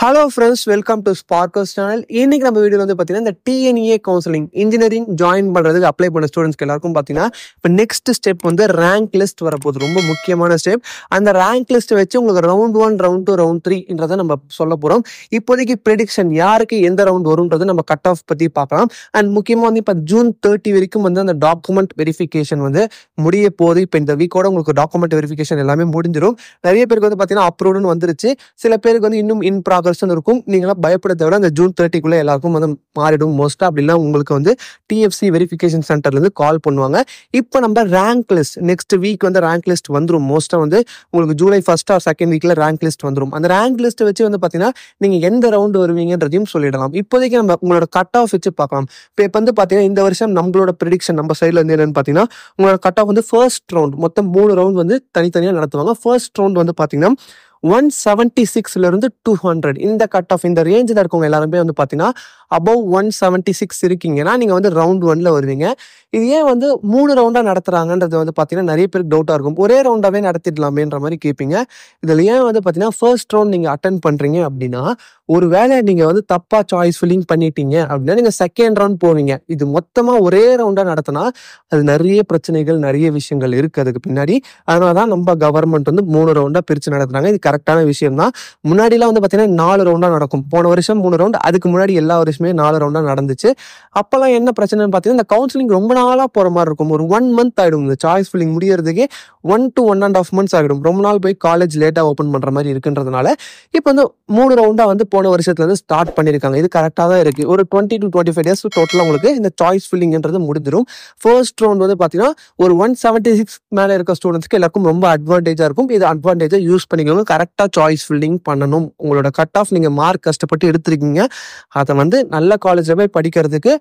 hello friends welcome to sparkers channel இன்னைக்கு நம்ம video வந்து பார்த்தீங்கன்னா இந்த டிஎன்ஏ கவுன்சிலிங் இன்ஜினியரிங் ஜாயின் பண்ணுறதுக்கு அப்ளை பண்ண ஸ்டூடெண்ட்ஸ்க்கு எல்லாருக்கும் பார்த்தீங்கன்னா இப்போ நெக்ஸ்ட் ஸ்டெப் வந்து ரேங்க் லிஸ்ட் வரப்போகுது ரொம்ப முக்கியமான ஸ்டெப் அந்த ரேங்க் லிஸ்ட்டை வச்சு உங்களுக்கு round one round two round த்ரீன்றத நம்ம சொல்ல போகிறோம் இப்போதைக்கு ப்ரெடிக்ஷன் யாருக்கு எந்த ரவுண்ட் வரும்ன்றது நம்ம கட் ஆஃப் பற்றி பார்க்கலாம் அண்ட் முக்கியமாக வந்து இப்போ ஜூன் தேர்ட்டி வரைக்கும் வந்து அந்த டாக்குமெண்ட் வெரிஃபிகேஷன் வந்து முடிய போகுது இப்போ இந்த வீக்கோட உங்களுக்கு டாக்குமெண்ட் வெரிஃபிகேஷன் எல்லாமே முடிஞ்சிடும் நிறைய பேருக்கு வந்து பார்த்தீங்கன்னா அப்ரூவ்னு வந்துருச்சு சில பேருக்கு வந்து இன்னும் இன் ப்ராக்ரஸ் பர்சன்ட் இருக்கும் நீங்களாம் பயப்பட தவிர அந்த ஜூன் தேர்ட்டிக்குள்ளே எல்லாருக்கும் வந்து மாறிடும் மோஸ்ட்டாக அப்படின்னா உங்களுக்கு வந்து டிஎஃப்சி வெரிஃபிகேஷன் சென்டர்லேருந்து கால் பண்ணுவாங்க இப்போ நம்ம ரேங்க் லிஸ்ட் நெக்ஸ்ட் வீக் வந்து ரேங்க் லிஸ்ட் வந்துடும் மோஸ்ட்டாக வந்து உங்களுக்கு ஜூலை ஃபர்ஸ்ட் ஆர் செகண்ட் வீக்கில் ரேங்க் லிஸ்ட் வந்துடும் அந்த ரேங்க் லிஸ்ட் வச்சு வந்து பார்த்தீங்கன்னா நீங்கள் எந்த ரவுண்டு வருவீங்கன்றதையும் சொல்லிடலாம் இப்போதைக்கு நம்ம உங்களோட கட் ஆஃப் வச்சு பார்க்கலாம் இப்போ வந்து பார்த்தீங்கன்னா இந்த வருஷம் நம்மளோட ப்ரிடிக்ஷன் நம்ம சைடில் வந்து என்னென்னு பார்த்தீங்கன்னா உங்களோட கட் ஆஃப் வந்து ஃபர்ஸ்ட் ரவுண்ட் மொத்தம் மூணு ரவுண்ட் வந்து தனித்தனியாக நடத்துவாங்க ஃபர்ஸ்ட் ரவுண்ட் வந்து பார்த்தீங்கன்னா ஒன் செவன்ட்டி சிக்ஸ்லேருந்து டூ ஹண்ட்ரட் இந்த கட் ஆஃப் இந்த ரேஞ்சில் இருக்கவங்க எல்லாருமே வந்து பார்த்தீங்கன்னா அபவ் ஒன் செவன்ட்டி சிக்ஸ் இருக்கீங்கன்னா நீங்கள் வந்து ரவுண்ட் ஒன்ல வருவீங்க இது ஏன் வந்து மூணு ரவுண்டாக நடத்துகிறாங்கன்றது வந்து பார்த்தீங்கன்னா நிறைய பேருக்கு டவுட்டாக இருக்கும் ஒரே ரவுண்டாகவே நடத்திடலாமேன்ற மாதிரி கேட்பீங்க இதில் ஏன் வந்து பார்த்தீங்கன்னா ஃபர்ஸ்ட் ரவுண்ட் நீங்கள் அட்டன் பண்ணுறீங்க அப்படின்னா ஒரு வேலை நீங்கள் வந்து தப்பாக சாய்ஸ் ஃபில்லிங் பண்ணிட்டீங்க அப்படின்னா நீங்கள் செகண்ட் ரவுண்ட் போவீங்க இது மொத்தமாக ஒரே ரவுண்டாக நடத்தினா அது நிறைய பிரச்சனைகள் நிறைய விஷயங்கள் இருக்குது அதுக்கு பின்னாடி அதனால தான் நம்ம கவர்மெண்ட் வந்து மூணு ரவுண்டாக பிரித்து நடத்துகிறாங்க இது கரெக்டான விஷயம் தான் முன்னாடிலாம் வந்து பார்த்தீங்கன்னா நாலு ரவுண்டாக நடக்கும் போன வருஷம் மூணு ரவுண்ட் அதுக்கு முன்னாடி எல்லா வருஷமே நாலு ரவுண்டாக நடந்துச்சு அப்போல்லாம் என்ன பிரச்சனைன்னு பார்த்தீங்கன்னா இந்த கவுன்சிலிங் ரொம்ப நாளாக போகிற மாதிரி இருக்கும் ஒரு ஒன் மந்த் ஆகிடும் இந்த சாய்ஸ் ஃபில்லிங் முடியறதுக்கு one to one and half months ஆகிடும் ரொம்ப நாள் போய் காலேஜ் லேட்டாக ஓப்பன் பண்ணுற மாதிரி இருக்குன்றதுனால இப்போ வந்து மூணு ரவுண்டாக வந்து போன வருஷத்துலேருந்து ஸ்டார்ட் பண்ணியிருக்காங்க இது கரெக்டாக தான் இருக்குது ஒரு twenty to twenty five days டோட்டலாக உங்களுக்கு இந்த சாய்ஸ் ஃபில்லிங்ன்றது முடிஞ்சிடும் ஃபர்ஸ்ட் ரவுண்ட் வந்து பார்த்தீங்கன்னா ஒரு ஒன் செவன்ட்டி சிக்ஸ் மேலே இருக்க ஸ்டூடெண்ட்ஸ்க்கு எல்லாருக்கும் ரொம்ப அட்வான்டேஜாக இருக்கும் இது அட்வான்டேஜாக யூஸ் பண்ணிக்கோங்க கரெக்டாக சாய்ஸ் ஃபில்லிங் பண்ணணும் உங்களோட கட் ஆஃப் நீங்கள் மார்க் கஷ்டப்பட்டு எடுத்திருக்கீங்க அதை வந்து நல்ல காலேஜில் போய் படிக்கிறதுக்கு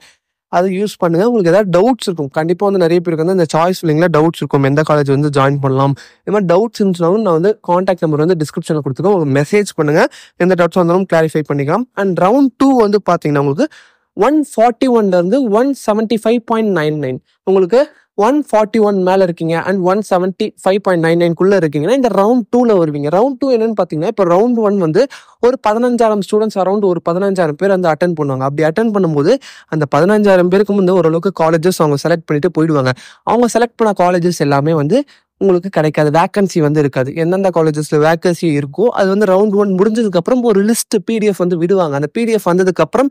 அதை யூஸ் பண்ணுங்க உங்களுக்கு ஏதாவது டவுட்ஸ் இருக்கும் கண்டிப்பாக வந்து நிறைய பேருக்கு வந்து இந்த சாய்ஸ் ஃபில்லிங்கில் டவுட்ஸ் இருக்கும் எந்த காலேஜ் வந்து ஜாயின் பண்ணலாம் இது மாதிரி டவுட்ஸ் இருந்துச்சுனாலும் நான் வந்து காண்டாக்ட் நம்பர் வந்து டிஸ்கிரிப்ஷனில் கொடுத்துருக்கோம் உங்களுக்கு மெசேஜ் பண்ணுங்க எந்த டவுட்ஸ் வந்தாலும் கிளாரிஃபை பண்ணிக்கலாம் அண்ட் ரவுண்ட் டூ வந்து பார்த்தீங்கன்னா உங்களுக்கு ஒன் ஃபார்ட்டி ஒன்லேருந்து one seventy five point nine nine உங்களுக்கு ஒன் ஃபார்ட்டி ஒன் மேலே இருக்கீங்க and one seventy five point nine நைன்குள்ளே இருக்கீங்கன்னா இந்த ரவுண்ட் டூவில் வருவீங்க ரவுண்ட் டூ என்னன்னு பார்த்தீங்கன்னா இப்போ ரவுண்ட் ஒன் வந்து ஒரு பதினஞ்சாயிரம் ஸ்டூடெண்ட்ஸ் அரௌண்ட் ஒரு பதினஞ்சாயிரம் பேர் வந்து அட்டன் பண்ணுவாங்க அப்படி அட்டன் பண்ணும்போது அந்த பதினஞ்சாயிரம் பேருக்கு வந்து ஓரளவுக்கு காலேஜஸ் அவங்க செலக்ட் பண்ணிட்டு போயிடுவாங்க அவங்க செலக்ட் பண்ண காலேஜஸ் எல்லாமே வந்து உங்களுக்கு கிடைக்காது வேக்கன்சி வந்து இருக்காது எந்தெந்த காலேஜஸில் வேக்கன்சி இருக்கோ அது வந்து ரவுண்ட் ஒன் முடிஞ்சதுக்கப்புறம் ஒரு லிஸ்ட் பிடிஎஃப் வந்து விடுவாங்க அந்த பிடிஎஃப் வந்ததுக்கப்புறம்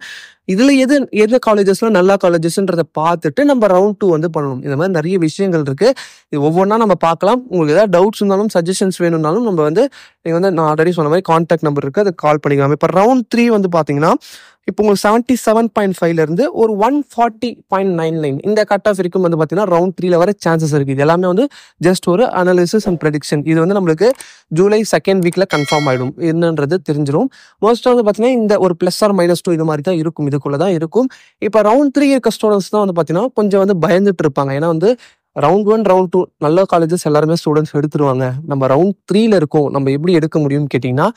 இதில் எது எந்த காலேஜஸ்ல நல்லா காலேஜஸ்ன்றதை பார்த்துட்டு நம்ம ரவுண்ட் டூ வந்து பண்ணணும் இந்த மாதிரி நிறைய விஷயங்கள் இருக்குது இது ஒவ்வொன்றா நம்ம பார்க்கலாம் உங்களுக்கு ஏதாவது டவுட்ஸ் இருந்தாலும் சஜஷன்ஸ் வேணும்னாலும் நம்ம வந்து நீங்க வந்து நான் ஆல்ரெடி சொன்ன மாதிரி கான்டாக்ட் நம்பர் இருக்கு அதை கால் பண்ணிக்கலாம் இப்போ ரவுண்ட் த்ரீ வந்து பாத்தீங்கன்னா இப்போ உங்களுக்கு செவன்ட்டி செவன் பாயிண்ட் ஃபைவ்லேருந்து ஒரு one forty point nine nine இந்த கட் ஆஃப் இருக்கும் வந்து பார்த்தீங்கன்னா ரவுண்ட் த்ரீல வர சான்சஸ் இருக்குது இது எல்லாமே வந்து ஜஸ்ட் ஒரு அனாலிசிஸ் அண்ட் ப்ரெடிக்ஷன் இது வந்து நம்மளுக்கு ஜூலை செகண்ட் வீக்கில் கன்ஃபார்ம் ஆகிடும் என்னன்றது தெரிஞ்சிடும் மோஸ்ட் வந்து பார்த்தீங்கன்னா இந்த ஒரு ப்ளஸ் ஆர் மைனஸ் டூ இது மாதிரி தான் இருக்கும் இதுக்குள்ளே தான் இருக்கும் இப்போ ரவுண்ட் த்ரீ இருக்க ஸ்டூடெண்ட்ஸ் தான் வந்து பார்த்தீங்கன்னா கொஞ்சம் வந்து பயந்துட்டு இருப்பாங்க ஏன்னா வந்து ரவுண்ட் ஒன் ரவுண்ட் டூ நல்ல காலேஜஸ் எல்லாருமே ஸ்டூடெண்ட்ஸ் எடுத்துருவாங்க நம்ம ரவுண்ட் த்ரீல இருக்கோம் நம்ம எப்படி எடுக்க முடியும்னு கேட்டிங்கன்னா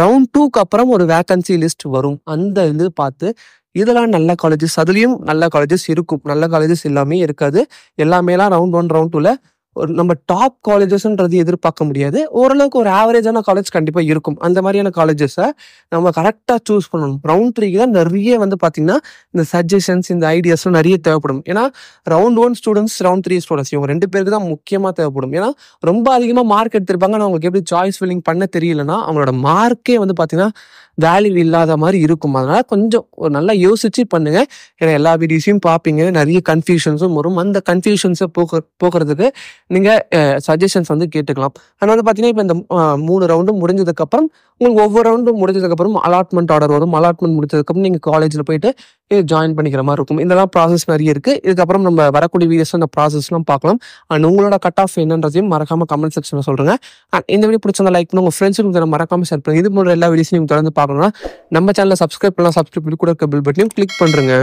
ரவுண்ட் டூக்கு அப்புறம் ஒரு வேக்கன்சி லிஸ்ட் வரும் அந்த இது பார்த்து இதெல்லாம் நல்ல காலேஜஸ் அதுலேயும் நல்ல காலேஜஸ் இருக்கும் நல்ல காலேஜஸ் எல்லாமே இருக்காது எல்லாமேலாம் ரவுண்ட் ஒன் ரவுண்ட் டூவில் ஒரு நம்ம டாப் காலேஜஸ்ன்றது எதிர்பார்க்க முடியாது ஓரளவுக்கு ஒரு ஆவரேஜான காலேஜ் கண்டிப்பாக இருக்கும் அந்த மாதிரியான காலேஜஸை நம்ம கரெக்டாக சூஸ் பண்ணணும் ரவுண்ட் த்ரீக்கு தான் நிறைய வந்து பார்த்தீங்கன்னா இந்த சஜஷன்ஸ் இந்த ஐடியாஸ்லாம் நிறைய தேவைப்படும் ஏன்னா round one students round three students இவங்க ரெண்டு பேருக்கு தான் முக்கியமாக தேவைப்படும் ஏன்னா ரொம்ப அதிகமாக மார்க் எடுத்திருப்பாங்க ஆனால் அவங்களுக்கு எப்படி சாய்ஸ் ஃபில்லிங் பண்ண தெரியலன்னா அவங்களோட மார்க்கே வந்து பார்த்தீங்கன்னா வேல்யூ இல்லாத மாதிரி இருக்கும் அதனால் கொஞ்சம் ஒரு நல்லா யோசிச்சு பண்ணுங்கள் ஏன்னா எல்லா வீடியோஸையும் பார்ப்பீங்க நிறைய கன்ஃபியூஷன்ஸும் வரும் அந்த கன்ஃபியூஷன்ஸை போக போக்குறதுக்கு நீங்கள் சஜஷன்ஸ் வந்து கேட்டுக்கலாம் அண்ட் வந்து பார்த்தீங்கன்னா இப்போ இந்த மூணு ரவுண்டும் முடிஞ்சதுக்கப்புறம் உங்களுக்கு ஒவ்வொரு ரவுண்டும் முடிஞ்சதுக்கப்புறம் அலாட்மெண்ட் ஆர்டர் வரும் அலாட்மெண்ட் முடிச்சதுக்கப்புறம் நீங்கள் காலேஜில் போயிட்டு ஜாயின் பண்ணிக்கிற மாதிரி இருக்கும் இதெல்லாம் ப்ராசஸ் நிறைய இருக்குது இதுக்கப்புறம் நம்ம வரக்கூடிய வீடியோஸ் அந்த ப்ராசஸ்லாம் பார்க்கலாம் அண்ட் உங்களோட கட் ஆஃப் என்னன்றதையும் மறக்காம கமெண்ட் செக்ஷனில் அண்ட் இந்த வீடியோ பிடிச்சிருந்தா லைக் பண்ணுங்க உங்கள் ஃப்ரெண்ட்ஸுக்கு மறக்காமல் ஷேர் பண்ணுங்க இது போன்ற எல்லா வீடியோஸையும் நீங்கள் தொடர்ந்து பார்க்கணும்னா நம்ம சேனலில் சப்ஸ்கிரைப் பண்ணலாம் சப்ஸ்கிரைப் கூட இருக்க பில் பட்டனையும் கிளிக் பண்ணுறேங்க